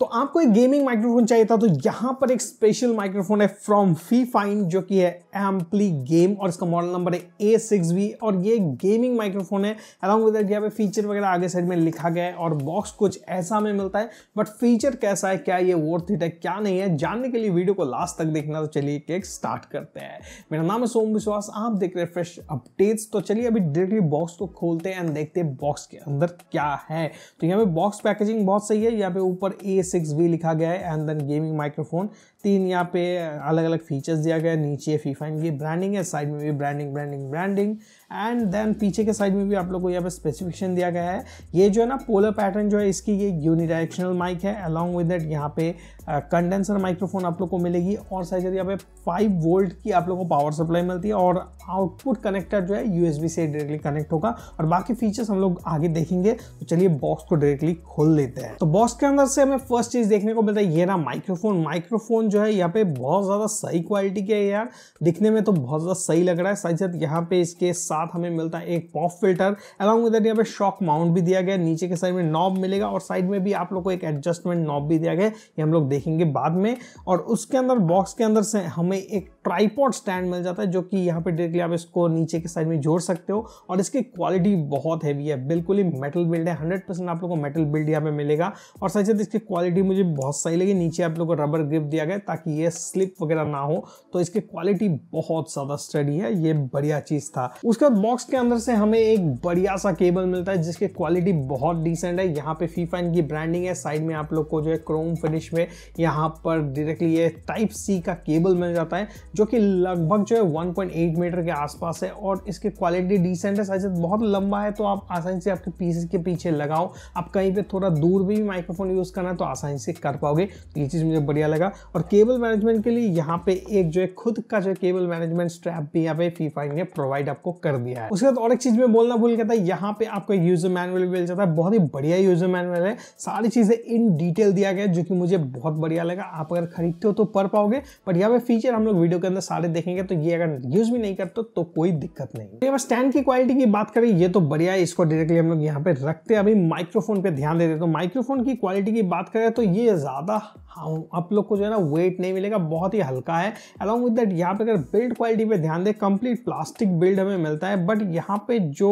तो आपको एक गेमिंग माइक्रोफोन चाहिए था तो यहाँ पर एक स्पेशल माइक्रोफोन है फ्रॉम फी फाइन जो कि है एम्पली गेम और इसका मॉडल नंबर है ए सिक्स वी और ये गेमिंग माइक्रोफोन है अलॉन्ग विद यहाँ पे फीचर वगैरह आगे साइड में लिखा गया है और बॉक्स कुछ ऐसा में मिलता है बट फीचर कैसा है क्या ये वर्थ इट है क्या नहीं है जानने के लिए वीडियो को लास्ट तक देखना तो चलिए केक स्टार्ट करते हैं मेरा नाम है सोम विश्वास आप देख रहे हैं फ्रेश अपडेट्स तो चलिए अभी डायरेक्टली बॉक्स को खोलते हैं एंड देखते हैं बॉक्स के अंदर क्या है तो यहाँ पे बॉक्स पैकेजिंग बहुत सही है यहाँ पे ऊपर ए सिक्स लिखा गया है एंड देन गेमिंग माइक्रोफोन तीन यहाँ पे अलग अलग फीचर्स दिया गया है नीचे फीफा इनकी ब्रांडिंग है साइड में भी branding branding branding and then पीछे के साइड में भी आप लोग को यहाँ पे स्पेसिफिकेशन दिया गया है ये जो है ना पोलर पैटर्न जो है इसकी ये यूनिडायरेक्शनल माइक है अलॉन्ग विद दैट यहाँ पे कंडेंसर uh, माइक्रोफोन आप लोग को मिलेगी और साइड यहाँ पे फाइव वोल्ट की आप लोग को पावर सप्लाई मिलती है और आउटपुट कनेक्टर जो है यूएसबी से डायरेक्टली कनेक्ट होगा और बाकी फीचर्स हम लोग आगे देखेंगे तो चलिए बॉक्स को डायरेक्टली खोल लेते हैं तो बॉक्स के अंदर से हमें फर्स्ट चीज देखने को मिलता है ये ना माइक्रोफोन माइक्रोफोन जो है यहाँ पे बहुत ज़्यादा सही क्वालिटी के है यार दिखने में तो बहुत ज़्यादा सही लग रहा है साथ साथ यहाँ पे इसके साथ हमें मिलता है एक पॉप फिल्टर अलॉन्ग विद यहाँ पे शॉक माउंट भी दिया गया नीचे के साइड में नॉब मिलेगा और साइड में भी आप लोग को एक एडजस्टमेंट नॉब भी दिया गया ये हम लोग देखेंगे बाद में और उसके अंदर बॉक्स के अंदर से हमें एक ट्राईपॉड स्टैंड मिल जाता है जो कि यहाँ पे डायरेक्टली आप इसको नीचे के साइड में जोड़ सकते हो और इसकी क्वालिटी बहुत हैवी है बिल्कुल ही मेटल बिल्ड है हंड्रेड परसेंट आप लोग को मेटल बिल्ड यहाँ पे मिलेगा और साथ साथ इसकी क्वालिटी मुझे बहुत सही लगी नीचे आप लोग को रबर ग्रिप दिया गया है ताकि ये स्लिप वगैरह ना हो तो इसकी क्वालिटी बहुत ज़्यादा स्टडी है ये बढ़िया चीज़ था उसके बाद बॉक्स के अंदर से हमें एक बढ़िया सा केबल मिलता है जिसकी क्वालिटी बहुत डिसेंट है यहाँ पे फीफा इनकी ब्रांडिंग है साइड में आप लोग को जो है क्रोम फिनिश में यहाँ पर डायरेक्टली ये टाइप सी का केबल मिल जाता है जो कि लगभग जो है वन मीटर के आसपास है और इसकी क्वालिटी डिसेंट है साइज बहुत लंबा है तो आप आसानी से आपके पीसेस के पीछे लगाओ आप कहीं पे थोड़ा दूर भी माइक्रोफोन यूज़ करना तो आसानी से कर पाओगे तो ये चीज़ मुझे बढ़िया लगा और केबल मैनेजमेंट के लिए यहाँ पे एक जो है खुद का जो केबल मैनेजमेंट स्ट्रैप भी यहाँ पे फीफा ने प्रोवाइड आपको कर दिया है उसके बाद और एक चीज में बोलना भूल गया था यहाँ पे आपको एक यूजर मैनुअल मिल जाता है बहुत ही बढ़िया यूजर मैनुअल है सारी चीजें इन डिटेल दिया गया जो कि मुझे बहुत बढ़िया लगा आप अगर खरीदते हो तो पढ़ पाओगे बट यहाँ पे फीचर हम लोग वीडियो के अंदर सारे देखेंगे तो ये अगर यूज भी नहीं करते तो कोई दिक्कत नहीं तो स्टैंड की क्वालिटी की बात करें ये तो बढ़िया है इसको डायरेक्टली हम लोग यहाँ पे रखते हैं अभी माइक्रोफोन पे ध्यान देते तो माइक्रोफोन की क्वालिटी की बात करें तो ये ज्यादा आप लोग को जो है ना वो वेट नहीं मिलेगा बहुत ही हल्का है अलॉन्ग विद दैट यहाँ पे अगर बिल्ड क्वालिटी पे ध्यान दें कंप्लीट प्लास्टिक बिल्ड हमें मिलता है बट यहाँ पे जो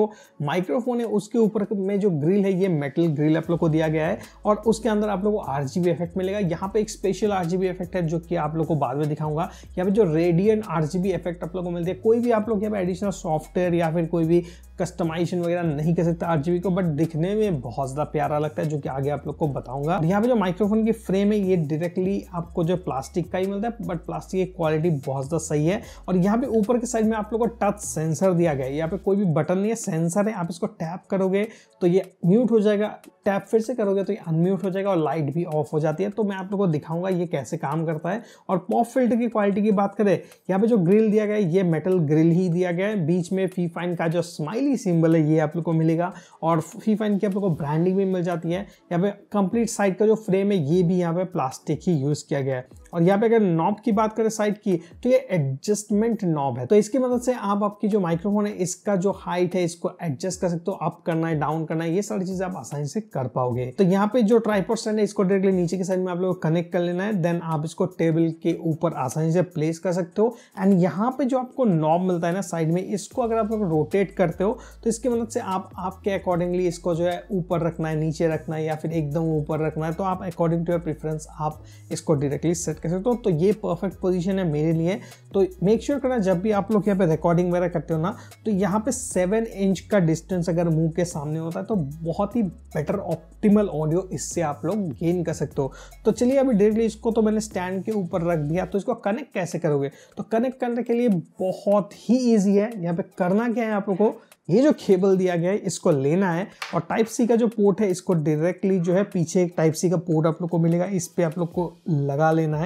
माइक्रोफोन है उसके ऊपर में जो ग्रिल है ये मेटल ग्रिल आप लोग को दिया गया है और उसके अंदर आप लोग को आर इफेक्ट मिलेगा यहाँ पे एक स्पेशल आर इफेक्ट है जो कि आप लोग को बाद में दिखाऊंगा यहाँ पे जो रेडियन आर इफेक्ट आप लोग को मिलती है कोई भी आप लोग यहाँ पे एडिशनल सॉफ्टवेयर या फिर कोई भी कस्टमाइजेशन वगैरह नहीं कर सकता आर को बट दिखने में बहुत ज़्यादा प्यारा लगता है जो कि आगे आप लोग को बताऊंगा यहाँ पे जो माइक्रोफोन की फ्रेम है ये डायरेक्टली आपको जो प्लास्टिक प्लास्टिक का ही मिलता है बट प्लास्टिक की क्वालिटी बहुत ज़्यादा सही है और यहाँ पे ऊपर के साइड में आप लोग को टच सेंसर दिया गया है यहाँ पे कोई भी बटन नहीं है सेंसर है आप इसको टैप करोगे तो ये म्यूट हो जाएगा टैप फिर से करोगे तो ये अनम्यूट हो जाएगा और लाइट भी ऑफ हो जाती है तो मैं आप लोग को दिखाऊंगा ये कैसे काम करता है और पॉप फिल्टर की क्वालिटी की बात करें यहाँ पे जो ग्रिल दिया गया है ये मेटल ग्रिल ही दिया गया है बीच में फीफाइन का जो स्माइली सिंबल है ये आप लोग को मिलेगा और फीफाइन की आप लोग को ब्रांडिंग भी मिल जाती है यहाँ पे कंप्लीट साइड का जो फ्रेम है ये भी यहाँ पे प्लास्टिक ही यूज़ किया गया है और यहाँ पे अगर नॉब की बात करें साइड की तो ये एडजस्टमेंट नॉब है तो इसकी मदद से आप आपकी जो माइक्रोफोन है इसका जो हाइट है इसको एडजस्ट कर सकते हो अप करना है डाउन करना है ये सारी चीजें आप आसानी से कर पाओगे तो यहाँ पे जो ट्राईपोर्ट स्टैंड है इसको डायरेक्टली नीचे की साइड में आप लोग कनेक्ट कर लेना है देन आप इसको टेबल के ऊपर आसानी से प्लेस कर सकते हो एंड यहाँ पे जो आपको नॉब मिलता है ना साइड में इसको अगर आप लोग रोटेट करते हो तो इसकी मदद से आप आपके अकॉर्डिंगली इसको जो है ऊपर रखना है नीचे रखना है या फिर एकदम ऊपर रखना है तो आप अकॉर्डिंग टू योर आप इसको डायरेक्टली सेट कर सकते हो तो ये परफेक्ट पोजीशन है मेरे लिए तो मेक श्योर करना जब भी आप लोग यहाँ पे रिकॉर्डिंग वगैरह करते हो ना तो यहाँ पे सेवन इंच का डिस्टेंस अगर मुंह के सामने होता है तो बहुत ही बेटर ऑप्टिमल ऑडियो इससे आप लोग गेन कर सकते हो तो चलिए अभी डायरेक्टली इसको तो मैंने स्टैंड के ऊपर रख दिया तो इसको कनेक्ट कैसे करोगे तो कनेक्ट करने के लिए बहुत ही ईजी है यहाँ पे करना क्या है आप लोग को ये जो केबल दिया गया है इसको लेना है और टाइप सी का जो पोर्ट है इसको डायरेक्टली जो है पीछे एक टाइप सी का पोर्ट आप लोग को मिलेगा इस पर आप लोग को लगा लेना है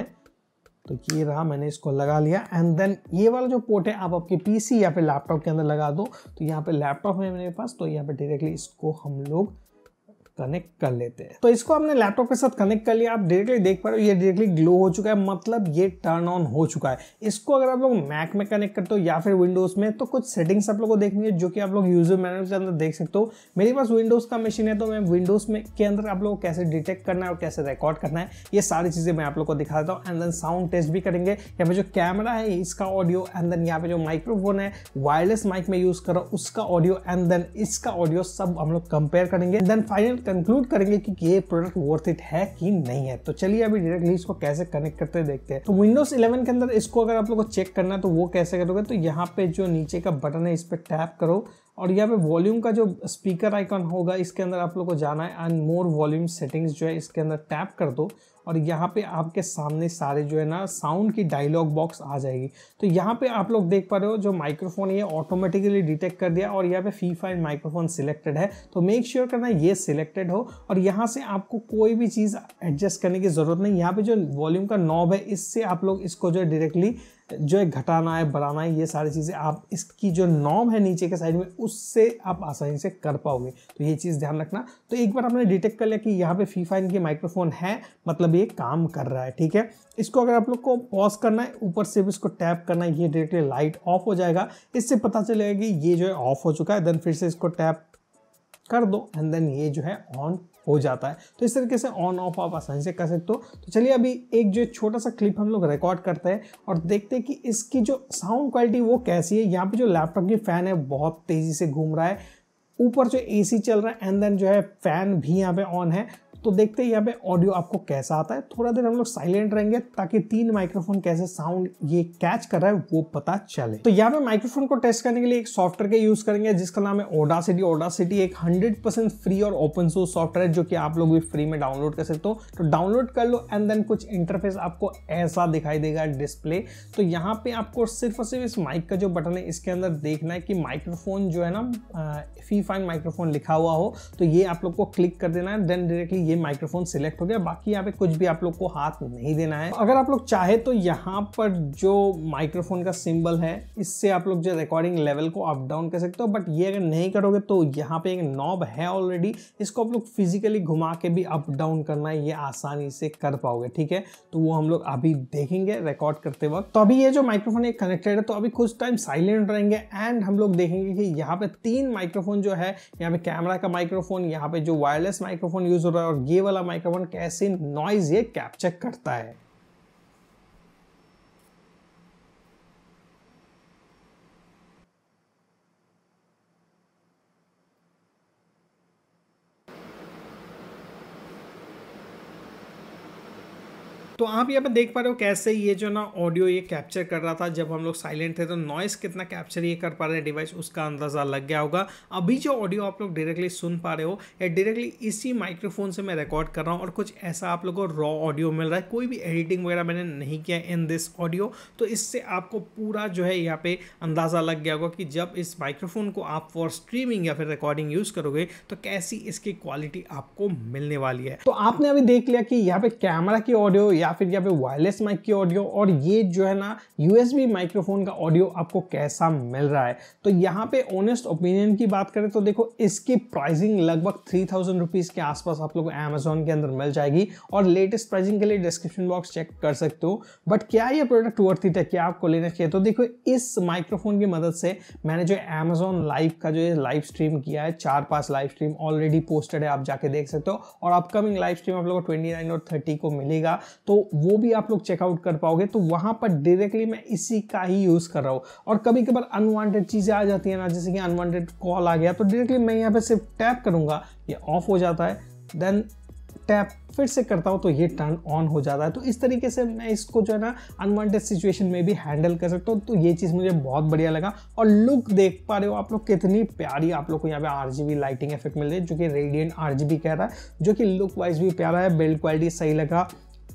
तो ये रहा मैंने इसको लगा लिया एंड देन ये वाला जो पोर्ट है आप आपके पीसी या फिर लैपटॉप के अंदर लगा दो तो यहाँ पे लैपटॉप है मेरे पास तो यहाँ पे डायरेक्टली इसको हम लोग कनेक्ट कर लेते हैं तो इसको हमने लैपटॉप के साथ कनेक्ट कर लिया आप डायरेक्टली देख पा रहे हो ये डायरेक्टली ग्लो हो चुका है मतलब ये टर्न ऑन हो चुका है इसको अगर आप लोग मैक में कनेक्ट करते हो या फिर विंडोज में तो कुछ सेटिंग्स आप लोगों को देखनी है जो कि आप लोग यूजर मैनुअल के अंदर देख सकते हो मेरे पास विंडोज का मशीन है तो मैं विंडोज में के अंदर आप लोग को कैसे डिटेक्ट करना है और कैसे रिकॉर्ड करना है ये सारी चीज़ें मैं आप लोग को दिखा देता हूँ एंड देन साउंड टेस्ट भी करेंगे यहाँ पे जो कैमरा है इसका ऑडियो एंड देन यहाँ पे जो माइक्रोफोन है वायरलेस माइक में यूज़ करो उसका ऑडियो एंड देन इसका ऑडियो सब हम लोग कंपेयर करेंगे देन फाइनल कंक्लूड करेंगे कि ये प्रोडक्ट वर्थ इट है कि नहीं है तो चलिए अभी डायरेक्टली इसको कैसे कनेक्ट करते देखते हैं तो विंडोज 11 के अंदर इसको अगर आप लोग को चेक करना है तो वो कैसे करोगे तो यहाँ पे जो नीचे का बटन है इस पर टैप करो और यहाँ पे वॉल्यूम का जो स्पीकर आइकन होगा इसके अंदर आप लोग को जाना है एंड मोर वॉल्यूम सेटिंग्स जो है इसके अंदर टैप कर दो तो, और यहाँ पे आपके सामने सारे जो है ना साउंड की डायलॉग बॉक्स आ जाएगी तो यहाँ पे आप लोग देख पा रहे हो जो माइक्रोफोन ये ऑटोमेटिकली डिटेक्ट कर दिया और यहाँ पे फी फाइन माइक्रोफोन सिलेक्टेड है तो मेक श्योर sure करना ये सिलेक्टेड हो और यहाँ से आपको कोई भी चीज़ एडजस्ट करने की ज़रूरत नहीं यहाँ पे जो वॉल्यूम का नॉब है इससे आप लोग इसको जो है डायरेक्टली जो है घटाना है बढ़ाना है ये सारी चीज़ें आप इसकी जो नॉम है नीचे के साइड में उससे आप आसानी से कर पाओगे तो ये चीज़ ध्यान रखना तो एक बार आपने डिटेक्ट कर लिया कि यहाँ पे फीफा इनके माइक्रोफोन है मतलब ये काम कर रहा है ठीक है इसको अगर आप लोग को पॉज करना है ऊपर से भी इसको टैप करना है ये डायरेक्टली लाइट ऑफ हो जाएगा इससे पता चलेगा कि ये जो है ऑफ हो चुका है देन फिर से इसको टैप कर दो एंड देन ये जो है ऑन हो जाता है तो इस तरीके से ऑन ऑफ आप आसानी से कर सकते हो तो चलिए अभी एक जो छोटा सा क्लिप हम लोग रिकॉर्ड करते हैं और देखते हैं कि इसकी जो साउंड क्वालिटी वो कैसी है यहाँ पे जो लैपटॉप की फ़ैन है बहुत तेज़ी से घूम रहा है ऊपर जो एसी चल रहा है एंड देन जो है फ़ैन भी यहाँ पे ऑन है तो देखते हैं यहाँ पे ऑडियो आपको कैसा आता है थोड़ा देर हम लोग साइलेंट रहेंगे ताकि तीन माइक्रोफोन कैसे साउंड ये कैच कर रहा है वो पता चले तो यहाँ पे माइक्रोफोन को टेस्ट करने के लिए एक सॉफ्टवेयर का यूज करेंगे जिसका नाम है ओडा सिटी ओडा सिटी एक हंड्रेड परसेंट फ्री और ओपन सोर्स सॉफ्टवेयर है जो कि आप लोग भी फ्री में डाउनलोड कर सकते हो तो डाउनलोड कर लो एंड देन कुछ इंटरफेस आपको ऐसा दिखाई देगा डिस्प्ले तो यहाँ पे आपको सिर्फ और सिर्फ इस माइक का जो बटन है इसके अंदर देखना है कि माइक्रोफोन जो है ना फी फाइन माइक्रोफोन लिखा हुआ हो तो ये आप लोग को क्लिक कर देना है देन डायरेक्टली ये माइक्रोफोन सिलेक्ट हो गया बाकी यहाँ पे कुछ भी आप लोग को हाथ नहीं देना है अगर आप लोग चाहे तो यहाँ पर जो माइक्रोफोन का सिंबल है इससे आप लोग जो रिकॉर्डिंग लेवल को अप डाउन कर सकते हो बट ये अगर नहीं करोगे तो यहाँ पे एक नॉब है ऑलरेडी इसको आप लोग फिजिकली घुमा के भी अप डाउन करना ये आसानी से कर पाओगे ठीक है तो वो हम लोग अभी देखेंगे रिकॉर्ड करते वक्त तो अभी ये जो माइक्रोफोन एक कनेक्टेड है तो अभी कुछ टाइम साइलेंट रहेंगे एंड हम लोग देखेंगे कि यहाँ पे तीन माइक्रोफोन जो है यहाँ पे कैमरा का माइक्रोफोन यहाँ पे जो वायरलेस माइक्रोफोन यूज हो रहा है और ये वाला माइक्रोफोन कैसे नॉइज ये कैप्चर करता है तो आप यहाँ पर देख पा रहे हो कैसे ये जो ना ऑडियो ये कैप्चर कर रहा था जब हम लोग साइलेंट थे तो नॉइस कितना कैप्चर ये कर पा रहे हैं डिवाइस उसका अंदाज़ा लग गया होगा अभी जो ऑडियो आप लोग डायरेक्टली सुन पा रहे हो या डायरेक्टली इसी माइक्रोफोन से मैं रिकॉर्ड कर रहा हूँ और कुछ ऐसा आप लोग को रॉ ऑडियो मिल रहा है कोई भी एडिटिंग वगैरह मैंने नहीं किया इन दिस ऑडियो तो इससे आपको पूरा जो है यहाँ पे अंदाज़ा लग गया होगा कि जब इस माइक्रोफोन को आप फॉर स्ट्रीमिंग या फिर रिकॉर्डिंग यूज़ करोगे तो कैसी इसकी क्वालिटी आपको मिलने वाली है तो आपने अभी देख लिया कि यहाँ पे कैमरा की ऑडियो या या फिर यहाँ पे वायरलेस माइक की ऑडियो और ये जो है ना यूएसबी माइक्रोफोन का ऑडियो आपको कैसा मिल रहा है तो यहाँ पे ऑनेस्ट ओपिनियन की बात करें तो देखो इसकी प्राइसिंग लगभग थ्री थाउजेंड रुपीज़ के आसपास आप लोग अमेजोन के अंदर मिल जाएगी और लेटेस्ट प्राइसिंग के लिए डिस्क्रिप्शन बॉक्स चेक कर सकते हो बट क्या ये प्रोडक्ट वर्थ इट है क्या आपको लेना चाहिए तो देखो इस माइक्रोफोन की मदद से मैंने जो अमेजोन लाइव का जो लाइव स्ट्रीम किया है चार पांच लाइव स्ट्रीम ऑलरेडी पोस्टेड है आप जाके देख सकते हो और अपकमिंग लाइव स्ट्रीम आप लोग को ट्वेंटी और थर्टी को मिलेगा तो वो भी आप लोग चेकआउट कर पाओगे तो वहां पर डायरेक्टली मैं इसी का ही यूज़ कर रहा हूँ और कभी कभार अनवांटेड चीज़ें आ जाती है ना जैसे कि अनवांटेड कॉल आ गया तो डायरेक्टली मैं यहाँ पे सिर्फ टैप करूंगा ये ऑफ हो जाता है देन टैप फिर से करता हूं तो ये टर्न ऑन हो जाता है तो इस तरीके से मैं इसको जो है ना अनवांटेड सिचुएशन में भी हैंडल कर सकता हूं तो ये चीज़ मुझे बहुत बढ़िया लगा और लुक देख पा रहे हो आप लोग कितनी प्यारी आप लोग को यहाँ पे आरजीबी लाइटिंग इफेक्ट मिल रही है जो कि रेडियंट आरजीबी कह रहा है जो कि लुक वाइज भी प्यारा है बिल्ड क्वालिटी सही लगा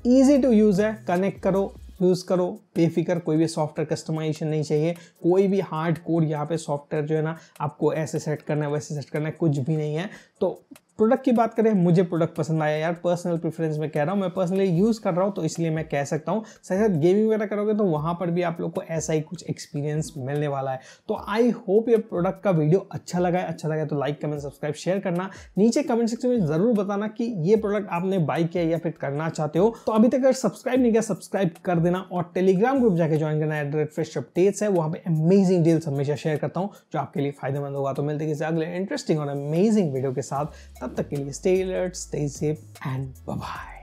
ईजी टू यूज़ है कनेक्ट करो यूज़ करो बेफिक्र कोई भी सॉफ्टवेयर कस्टमाइजेशन नहीं चाहिए कोई भी हार्ड कोड यहाँ पे सॉफ्टवेयर जो है ना आपको ऐसे सेट करना है वैसे सेट करना है कुछ भी नहीं है तो प्रोडक्ट की बात करें मुझे प्रोडक्ट पसंद आया यार पर्सनल प्रेफरेंस में कह रहा हूँ मैं पर्सनली यूज़ कर रहा हूँ तो इसलिए मैं कह सकता हूँ साथ साथ गेमिंग वगैरह करोगे तो वहाँ पर भी आप लोग को ऐसा ही कुछ एक्सपीरियंस मिलने वाला है तो आई होप ये प्रोडक्ट का वीडियो अच्छा लगा है अच्छा लगा तो लाइक कमेंट सब्सक्राइब शेयर करना नीचे कमेंट सेक्शन में ज़रूर बताना कि ये प्रोडक्ट आपने बाई किया या फिर करना चाहते हो तो अभी तक अगर सब्सक्राइब नहीं किया सब्सक्राइब कर देना और टेलीग्राम ग्रुप जाकर ज्वाइन करना है फ्रेश अपडेट्स है वहाँ पर अमेजिंग डील्स हमेशा शेयर करता हूँ जो आपके लिए फायदेमंद होगा तो मिलते किसी अगले इंटरेस्टिंग और अमेजिंग वीडियो के साथ तब तक के लिए stay alert stay safe and bye